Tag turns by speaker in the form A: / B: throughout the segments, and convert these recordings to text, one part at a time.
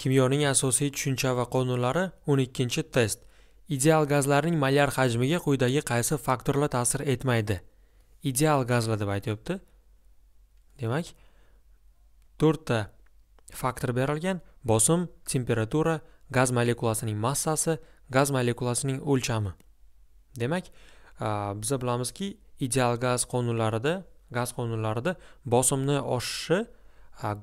A: kimyoning asosiy tushuncha va qonunlari 12 test ideal gazlarning molyar hajmiga quyidagi qaysi faktorlar ta'sir etmaydi ideal gazlar deb aytibdi. demak 4 ta faktor berilgan bosim temperatura gaz molekulasining massasi gaz molekulasining o'lchami demak biz bilamizki ideal gaz qonunlarida gaz qonunlarida bosimni oshishi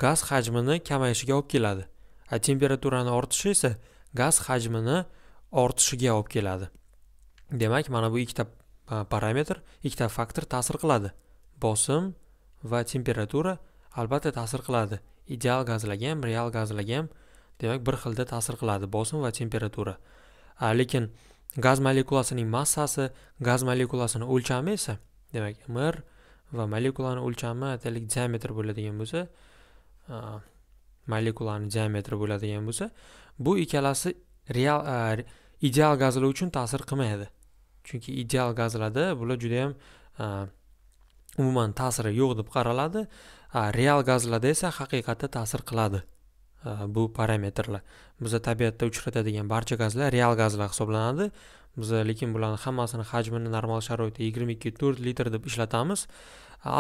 A: gaz hajmini kamayishiga olib keladi a temperaturani ortishi esa gaz hajmini ortishiga olib keladi demak mana bu ikkita e, parametr ikkita faktor ta'sir qiladi bosim va temperatura albatta ta'sir qiladi ideal gazlarga ham real gazlarga ham demak bir xilda ta'sir qiladi bosim va temperatura lekin gaz molekulasining massasi gaz molekulasini o'lchami esa demak mr va molekulani o'lchami aytaylik diametr bo'ladigan bo'lsa e, molekulani diametri bo'ladigan bo'lsa bu ikkalasi real ideal gazlar uchun ta'sir qilmaydi chunki ideal gazlarda bular juda yam umuman ta'siri yo'q deb qaraladi real gazlarda esa haqiqatda ta'sir qiladi bu parametrlar biza tabiatda uchratadigan barcha gazlar real gazlar hisoblanadi biza lekin bularni hammasini hajmini normal sharoitda yigirma ikki to'rt litr deb ishlatamiz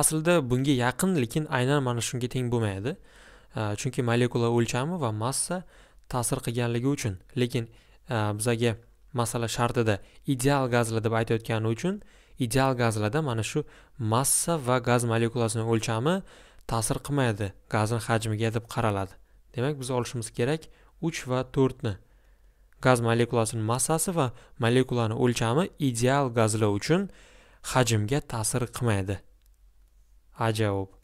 A: aslida bunga yaqin lekin aynan mana shunga teng bo'lmaydi chunki molekula o'lchami va massa ta'sir qilganligi uchun lekin bizaga masala shartida ideal gazlar deb aytayotgani uchun ideal gazlarda mana shu massa va gaz molekulasini o'lchami ta'sir qilmaydi gazni hajmiga deb qaraladi demak biz olishimiz kerak uch va to'rtni gaz molekulasini massasi va molekulani o'lchami ideal gazlar uchun hajmga ta'sir qilmaydi ajoyib